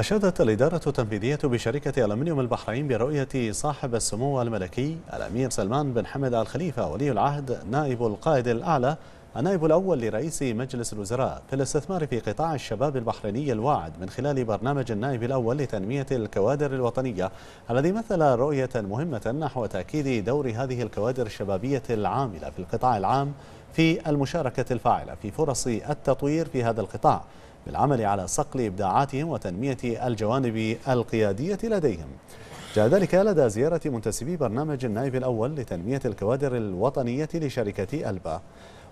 أشادت الإدارة التنفيذية بشركة ألمنيوم البحرين برؤية صاحب السمو الملكي الأمير سلمان بن حمد آل خليفة ولي العهد نائب القائد الأعلى النائب الأول لرئيس مجلس الوزراء في الاستثمار في قطاع الشباب البحريني الواعد من خلال برنامج النائب الأول لتنمية الكوادر الوطنية الذي مثل رؤية مهمة نحو تأكيد دور هذه الكوادر الشبابية العاملة في القطاع العام في المشاركة الفاعلة في فرص التطوير في هذا القطاع بالعمل على صقل إبداعاتهم وتنمية الجوانب القيادية لديهم جاء ذلك لدى زيارة منتسبي برنامج النائب الأول لتنمية الكوادر الوطنية لشركة ألبا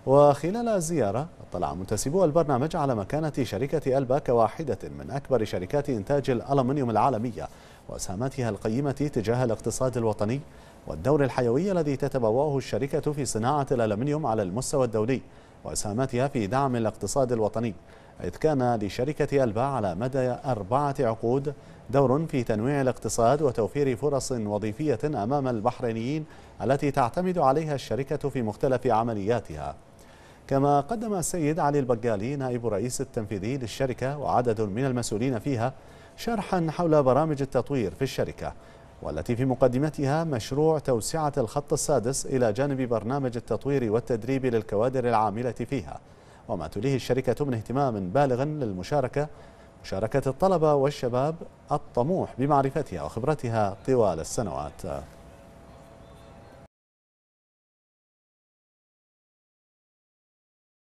وخلال الزيارة اطلع منتسبو البرنامج على مكانة شركة ألبا كواحدة من أكبر شركات إنتاج الألمنيوم العالمية وأسهاماتها القيمة تجاه الاقتصاد الوطني والدور الحيوي الذي تتبوأه الشركة في صناعة الألمنيوم على المستوى الدولي وأسهاماتها في دعم الاقتصاد الوطني إذ كان لشركة ألبا على مدى أربعة عقود دور في تنويع الاقتصاد وتوفير فرص وظيفية أمام البحرينيين التي تعتمد عليها الشركة في مختلف عملياتها كما قدم السيد علي البقالي نائب رئيس التنفيذي للشركة وعدد من المسؤولين فيها شرحا حول برامج التطوير في الشركة والتي في مقدمتها مشروع توسعة الخط السادس إلى جانب برنامج التطوير والتدريب للكوادر العاملة فيها وما تليه الشركة من اهتمام بالغ للمشاركة مشاركة الطلبة والشباب الطموح بمعرفتها وخبرتها طوال السنوات